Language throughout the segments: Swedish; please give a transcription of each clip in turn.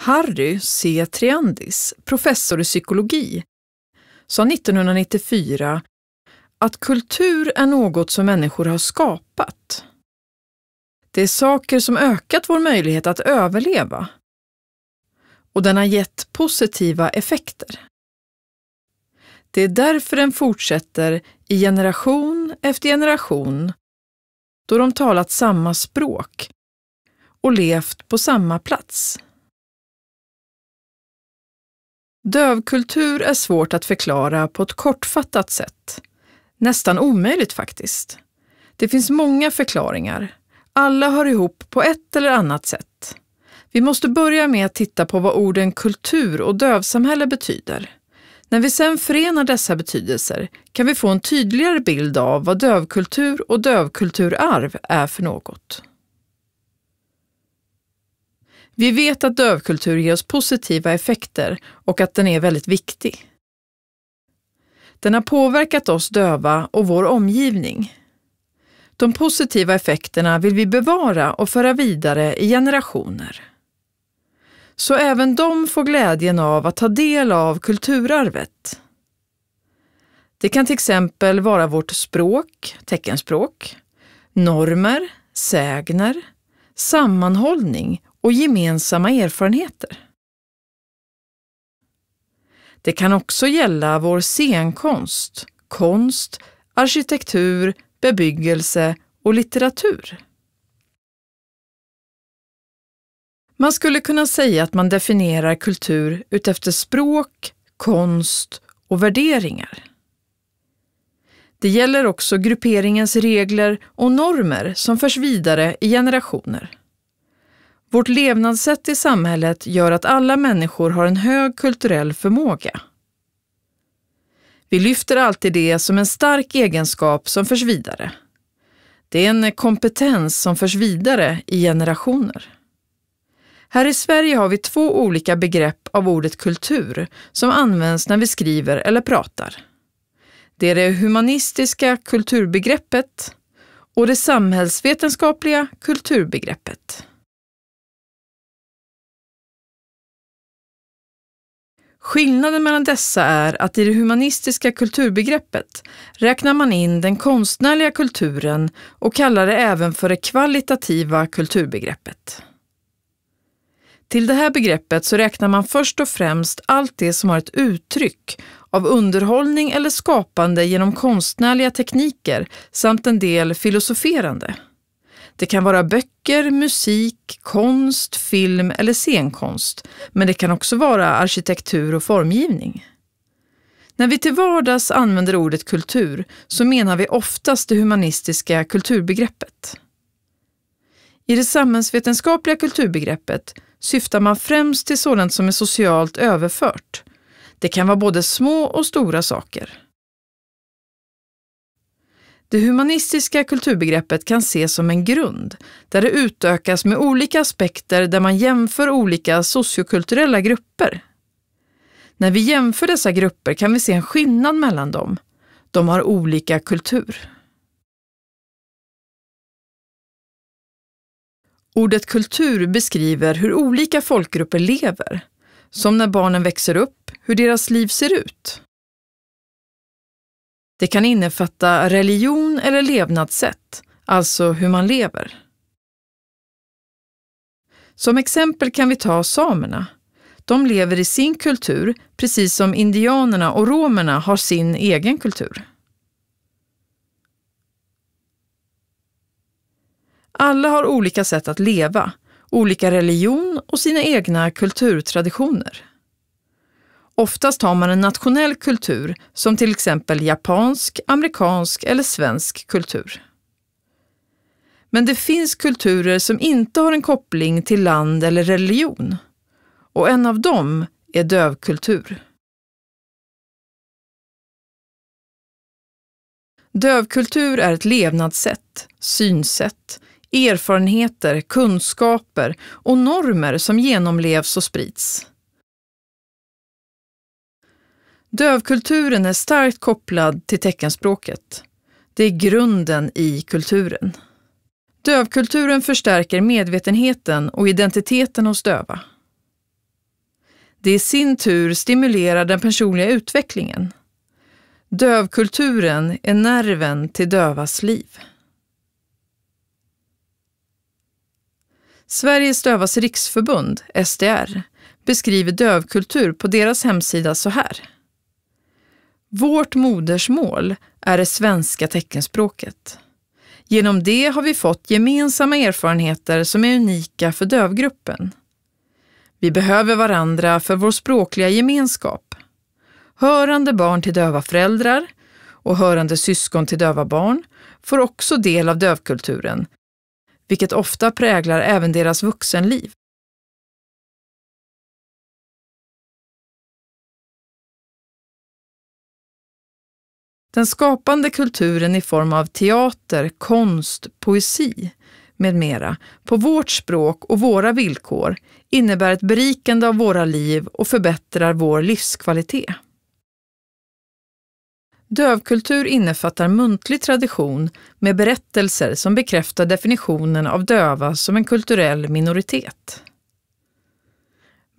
Harry C. Triandis, professor i psykologi, sa 1994 att kultur är något som människor har skapat. Det är saker som ökat vår möjlighet att överleva och den har gett positiva effekter. Det är därför den fortsätter i generation efter generation då de talat samma språk och levt på samma plats. Dövkultur är svårt att förklara på ett kortfattat sätt. Nästan omöjligt faktiskt. Det finns många förklaringar. Alla hör ihop på ett eller annat sätt. Vi måste börja med att titta på vad orden kultur och dövsamhälle betyder. När vi sedan förenar dessa betydelser kan vi få en tydligare bild av vad dövkultur och dövkulturarv är för något. Vi vet att dövkultur ger oss positiva effekter och att den är väldigt viktig. Den har påverkat oss döva och vår omgivning. De positiva effekterna vill vi bevara och föra vidare i generationer. Så även de får glädjen av att ta del av kulturarvet. Det kan till exempel vara vårt språk, teckenspråk, normer, sägner, sammanhållning och gemensamma erfarenheter. Det kan också gälla vår scenkonst, konst, arkitektur, bebyggelse och litteratur. Man skulle kunna säga att man definierar kultur utefter språk, konst och värderingar. Det gäller också grupperingens regler och normer som förs vidare i generationer. Vårt levnadssätt i samhället gör att alla människor har en hög kulturell förmåga. Vi lyfter alltid det som en stark egenskap som förs vidare. Det är en kompetens som förs vidare i generationer. Här i Sverige har vi två olika begrepp av ordet kultur som används när vi skriver eller pratar. Det är det humanistiska kulturbegreppet och det samhällsvetenskapliga kulturbegreppet. Skillnaden mellan dessa är att i det humanistiska kulturbegreppet räknar man in den konstnärliga kulturen och kallar det även för det kvalitativa kulturbegreppet. Till det här begreppet så räknar man först och främst allt det som har ett uttryck av underhållning eller skapande genom konstnärliga tekniker samt en del filosoferande. Det kan vara böcker, musik, konst, film eller scenkonst, men det kan också vara arkitektur och formgivning. När vi till vardags använder ordet kultur så menar vi oftast det humanistiska kulturbegreppet. I det samhällsvetenskapliga kulturbegreppet syftar man främst till sådant som är socialt överfört. Det kan vara både små och stora saker. Det humanistiska kulturbegreppet kan ses som en grund, där det utökas med olika aspekter där man jämför olika sociokulturella grupper. När vi jämför dessa grupper kan vi se en skillnad mellan dem. De har olika kultur. Ordet kultur beskriver hur olika folkgrupper lever, som när barnen växer upp, hur deras liv ser ut. Det kan innefatta religion eller levnadssätt, alltså hur man lever. Som exempel kan vi ta samerna. De lever i sin kultur, precis som indianerna och romerna har sin egen kultur. Alla har olika sätt att leva, olika religion och sina egna kulturtraditioner. Oftast har man en nationell kultur som till exempel japansk, amerikansk eller svensk kultur. Men det finns kulturer som inte har en koppling till land eller religion. Och en av dem är dövkultur. Dövkultur är ett levnadssätt, synsätt, erfarenheter, kunskaper och normer som genomlevs och sprids. Dövkulturen är starkt kopplad till teckenspråket. Det är grunden i kulturen. Dövkulturen förstärker medvetenheten och identiteten hos döva. Det i sin tur stimulerar den personliga utvecklingen. Dövkulturen är nerven till dövas liv. Sveriges dövas riksförbund, SDR, beskriver dövkultur på deras hemsida så här. Vårt modersmål är det svenska teckenspråket. Genom det har vi fått gemensamma erfarenheter som är unika för dövgruppen. Vi behöver varandra för vår språkliga gemenskap. Hörande barn till döva föräldrar och hörande syskon till döva barn får också del av dövkulturen, vilket ofta präglar även deras vuxenliv. Den skapande kulturen i form av teater, konst, poesi med mera på vårt språk och våra villkor innebär ett berikande av våra liv och förbättrar vår livskvalitet. Dövkultur innefattar muntlig tradition med berättelser som bekräftar definitionen av döva som en kulturell minoritet.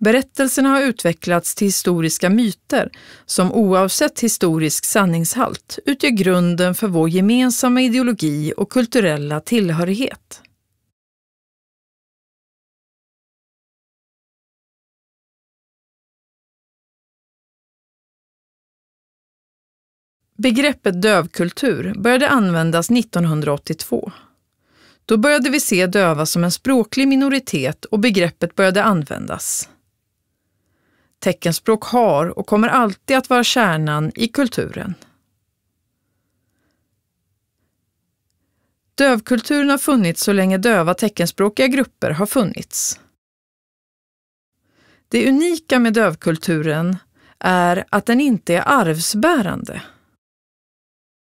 Berättelserna har utvecklats till historiska myter som oavsett historisk sanningshalt utgör grunden för vår gemensamma ideologi och kulturella tillhörighet. Begreppet dövkultur började användas 1982. Då började vi se döva som en språklig minoritet och begreppet började användas teckenspråk har och kommer alltid att vara kärnan i kulturen. Dövkulturen har funnits så länge döva teckenspråkiga grupper har funnits. Det unika med dövkulturen är att den inte är arvsbärande.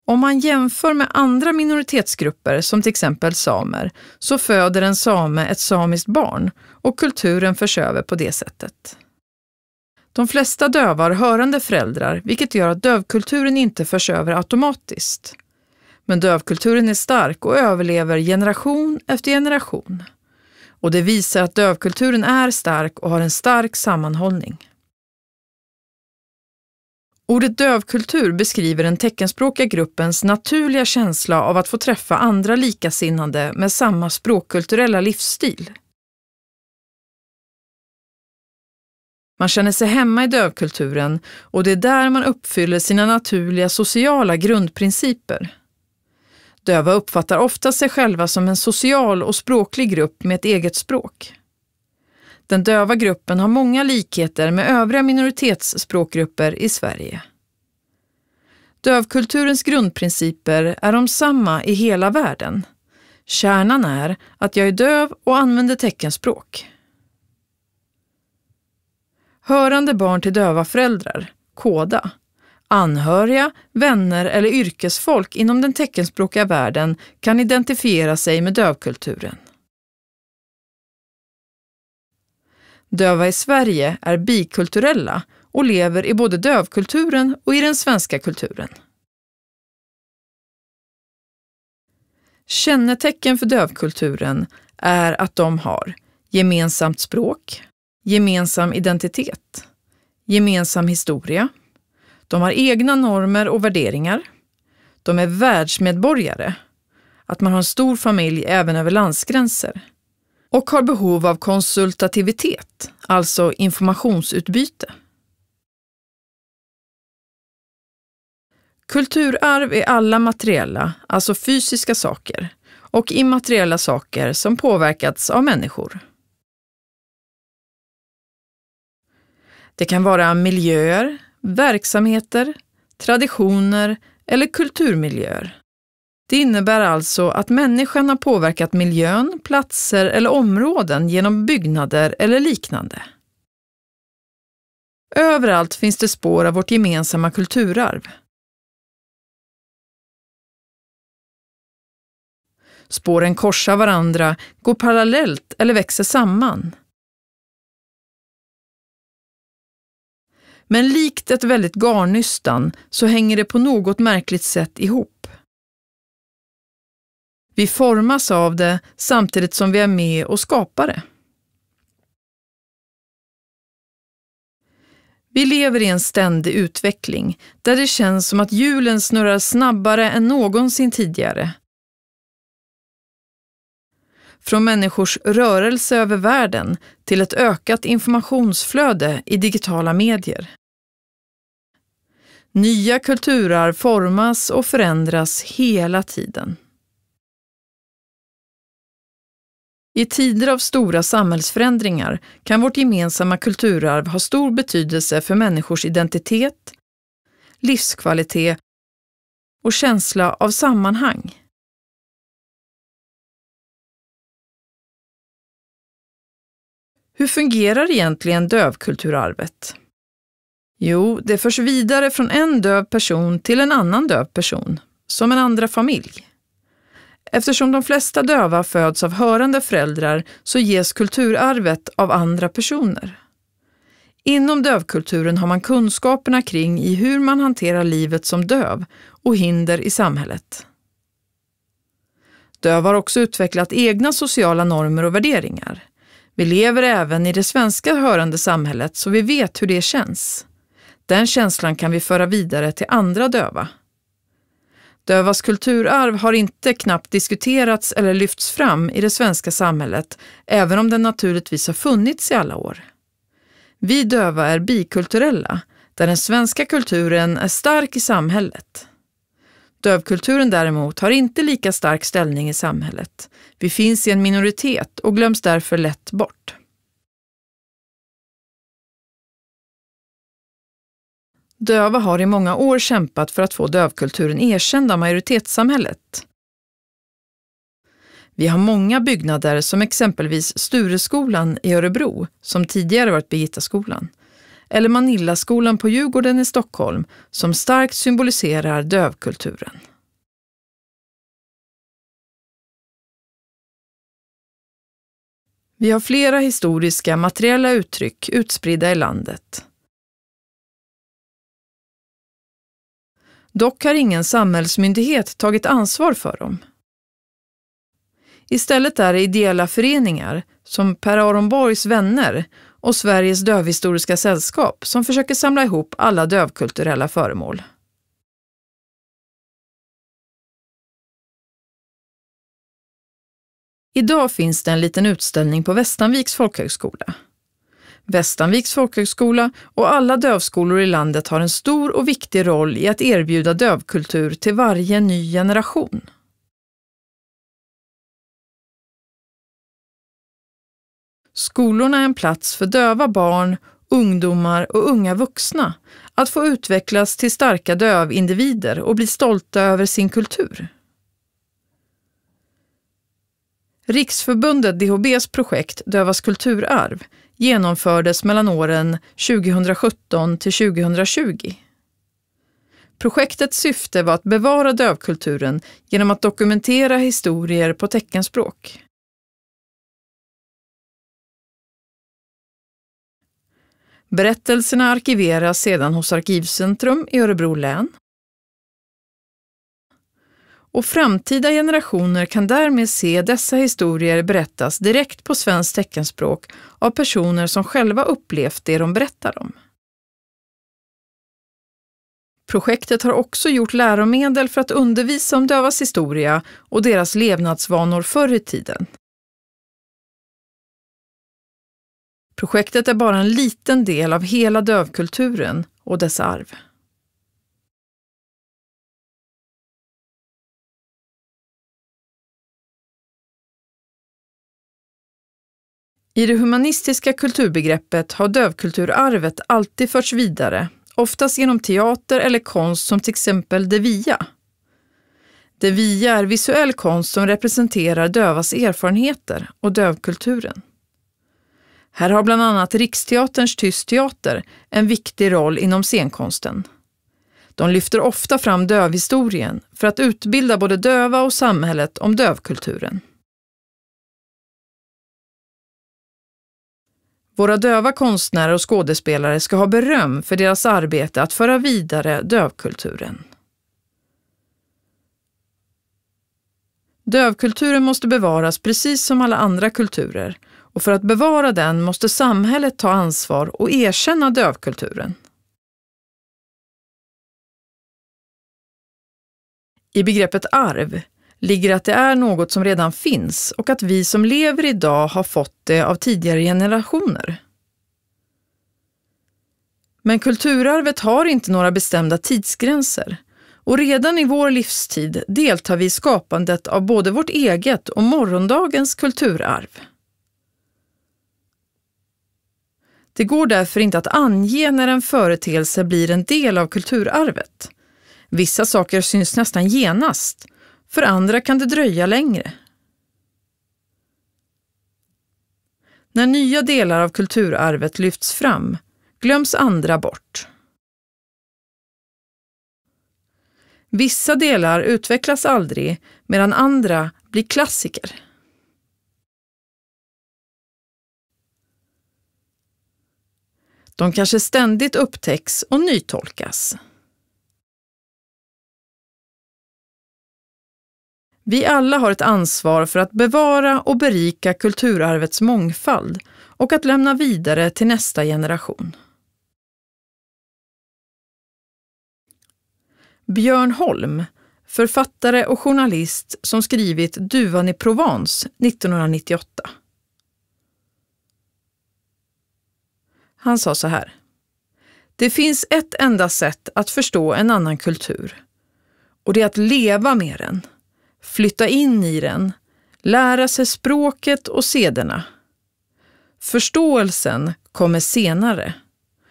Om man jämför med andra minoritetsgrupper, som till exempel samer, så föder en same ett samiskt barn och kulturen förs över på det sättet. De flesta döva har hörande föräldrar, vilket gör att dövkulturen inte förs över automatiskt. Men dövkulturen är stark och överlever generation efter generation. Och det visar att dövkulturen är stark och har en stark sammanhållning. Ordet dövkultur beskriver den teckenspråkiga gruppens naturliga känsla av att få träffa andra likasinnade med samma språkkulturella livsstil. Man känner sig hemma i dövkulturen och det är där man uppfyller sina naturliga sociala grundprinciper. Döva uppfattar ofta sig själva som en social och språklig grupp med ett eget språk. Den döva gruppen har många likheter med övriga minoritetsspråkgrupper i Sverige. Dövkulturens grundprinciper är de samma i hela världen. Kärnan är att jag är döv och använder teckenspråk. Hörande barn till döva föräldrar, KODA. Anhöriga, vänner eller yrkesfolk inom den teckenspråkiga världen kan identifiera sig med dövkulturen. Döva i Sverige är bikulturella och lever i både dövkulturen och i den svenska kulturen. Kännetecken för dövkulturen är att de har gemensamt språk, gemensam identitet, gemensam historia. De har egna normer och värderingar. De är världsmedborgare. Att man har en stor familj även över landsgränser. Och har behov av konsultativitet, alltså informationsutbyte. Kulturarv är alla materiella, alltså fysiska saker, och immateriella saker som påverkats av människor. Det kan vara miljöer, verksamheter, traditioner eller kulturmiljöer. Det innebär alltså att människan har påverkat miljön, platser eller områden genom byggnader eller liknande. Överallt finns det spår av vårt gemensamma kulturarv. Spåren korsar varandra, går parallellt eller växer samman. Men likt ett väldigt garnnystan så hänger det på något märkligt sätt ihop. Vi formas av det samtidigt som vi är med och skapar det. Vi lever i en ständig utveckling där det känns som att hjulen snurrar snabbare än någonsin tidigare från människors rörelse över världen till ett ökat informationsflöde i digitala medier. Nya kulturarv formas och förändras hela tiden. I tider av stora samhällsförändringar kan vårt gemensamma kulturarv ha stor betydelse för människors identitet, livskvalitet och känsla av sammanhang. Hur fungerar egentligen dövkulturarvet? Jo, det förs vidare från en döv person till en annan döv person, som en andra familj. Eftersom de flesta döva föds av hörande föräldrar så ges kulturarvet av andra personer. Inom dövkulturen har man kunskaperna kring i hur man hanterar livet som döv och hinder i samhället. Döva har också utvecklat egna sociala normer och värderingar. Vi lever även i det svenska hörande samhället så vi vet hur det känns. Den känslan kan vi föra vidare till andra döva. Dövas kulturarv har inte knappt diskuterats eller lyfts fram i det svenska samhället, även om den naturligtvis har funnits i alla år. Vi döva är bikulturella, där den svenska kulturen är stark i samhället. Dövkulturen däremot har inte lika stark ställning i samhället. Vi finns i en minoritet och glöms därför lätt bort. Döva har i många år kämpat för att få dövkulturen erkänd av majoritetssamhället. Vi har många byggnader som exempelvis Stureskolan i Örebro, som tidigare varit Birgittaskolan, eller Manillaskolan på Djurgården i Stockholm som starkt symboliserar dövkulturen. Vi har flera historiska materiella uttryck utspridda i landet. Dock har ingen samhällsmyndighet tagit ansvar för dem. Istället är det ideella föreningar, som Per Aron Borgs vänner, och Sveriges dövhistoriska sällskap som försöker samla ihop alla dövkulturella föremål. Idag finns det en liten utställning på Västanviks folkhögskola. Västanviks folkhögskola och alla dövskolor i landet har en stor och viktig roll i att erbjuda dövkultur till varje ny generation. Skolorna är en plats för döva barn, ungdomar och unga vuxna att få utvecklas till starka dövindivider och bli stolta över sin kultur. Riksförbundet DHBs projekt Dövas kulturarv genomfördes mellan åren 2017 till 2020. Projektets syfte var att bevara dövkulturen genom att dokumentera historier på teckenspråk. Berättelserna arkiveras sedan hos Arkivcentrum i Örebro län. Och framtida generationer kan därmed se dessa historier berättas direkt på svenskt teckenspråk av personer som själva upplevt det de berättar om. Projektet har också gjort läromedel för att undervisa om dövas historia och deras levnadsvanor förr i tiden. Projektet är bara en liten del av hela dövkulturen och dess arv. I det humanistiska kulturbegreppet har dövkulturarvet alltid förts vidare, oftast genom teater eller konst som till exempel via. devia. via är visuell konst som representerar dövas erfarenheter och dövkulturen. Här har bland annat Riksteaterns Tyst Teater en viktig roll inom scenkonsten. De lyfter ofta fram dövhistorien för att utbilda både döva och samhället om dövkulturen. Våra döva konstnärer och skådespelare ska ha beröm för deras arbete att föra vidare dövkulturen. Dövkulturen måste bevaras precis som alla andra kulturer och för att bevara den måste samhället ta ansvar och erkänna dövkulturen. I begreppet arv ligger att det är något som redan finns och att vi som lever idag har fått det av tidigare generationer. Men kulturarvet har inte några bestämda tidsgränser och redan i vår livstid deltar vi i skapandet av både vårt eget och morgondagens kulturarv. Det går därför inte att ange när en företeelse blir en del av kulturarvet. Vissa saker syns nästan genast, för andra kan det dröja längre. När nya delar av kulturarvet lyfts fram glöms andra bort. Vissa delar utvecklas aldrig medan andra blir klassiker. De kanske ständigt upptäcks och nytolkas. Vi alla har ett ansvar för att bevara och berika kulturarvets mångfald och att lämna vidare till nästa generation. Björn Holm, författare och journalist som skrivit Duvan i Provence 1998. Han sa så här. Det finns ett enda sätt att förstå en annan kultur och det är att leva med den, flytta in i den, lära sig språket och sederna. Förståelsen kommer senare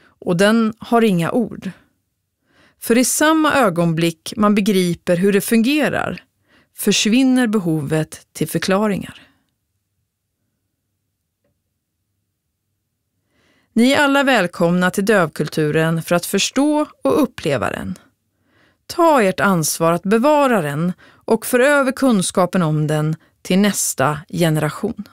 och den har inga ord. För i samma ögonblick man begriper hur det fungerar försvinner behovet till förklaringar. Ni är alla välkomna till dövkulturen för att förstå och uppleva den. Ta ert ansvar att bevara den och för över kunskapen om den till nästa generation.